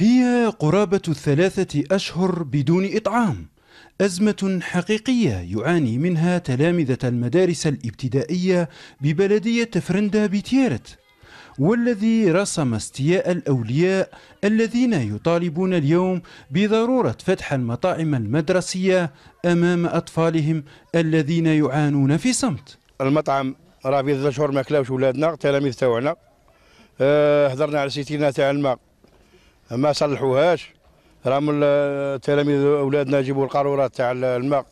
هي قرابة الثلاثة أشهر بدون إطعام أزمة حقيقية يعاني منها تلامذة المدارس الابتدائية ببلدية تفرندا بتيارت والذي رسم استياء الأولياء الذين يطالبون اليوم بضرورة فتح المطاعم المدرسية أمام أطفالهم الذين يعانون في صمت المطعم راه في ثلاث شهور ما كلاوش ولادنا التلاميذ تاعنا آه، هضرنا على سيتينا تاع الماء ما صلحوهاش راهم التلاميذ اولادنا يجيبوا القارورات تاع الماء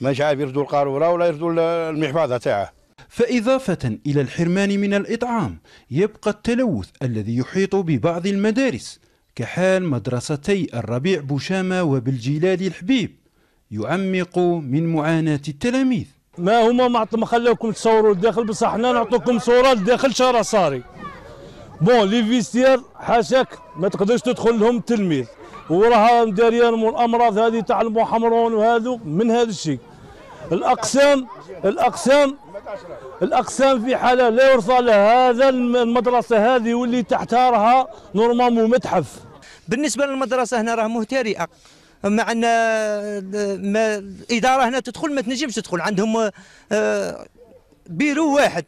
مش عارف يردوا القاروره ولا يردوا المحفظه تاعه فإضافة إلى الحرمان من الإطعام يبقى التلوث الذي يحيط ببعض المدارس كحال مدرستي الربيع بوشامة وبالجلال الحبيب يعمق من معاناة التلاميذ ما هما ما خلاوكم تصوروا الداخل بصح حنا نعطوكم صورة الداخل شارع صاري بون لي فيستير حاشاك ما تقدرش تدخل لهم التلميذ وراها داريان الامراض هذه تاع المحمرون وهذو من هذا الشيء الاقسام الاقسام الاقسام في حاله لا يرثى لها هذا المدرسه هذه واللي تحتها راها نورمالمون متحف بالنسبه للمدرسه هنا راه مهترئه مع ان ما الاداره هنا تدخل ما تنجمش تدخل عندهم آه، بيرو واحد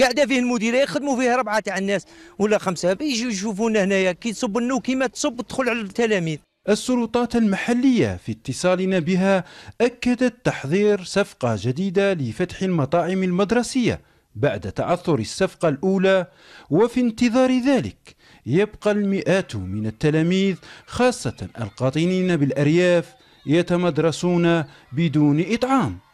قاعده فيه المديريه يخدموا فيها ربعه تاع الناس ولا خمسه بيجوا يشوفونا هنايا كي تصب النو كيما تصب تدخل على التلاميذ السلطات المحلية في اتصالنا بها أكدت تحضير صفقة جديدة لفتح المطاعم المدرسية بعد تعثر الصفقة الأولى وفي انتظار ذلك يبقى المئات من التلاميذ خاصة القاطنين بالأرياف يتمدرسون بدون إطعام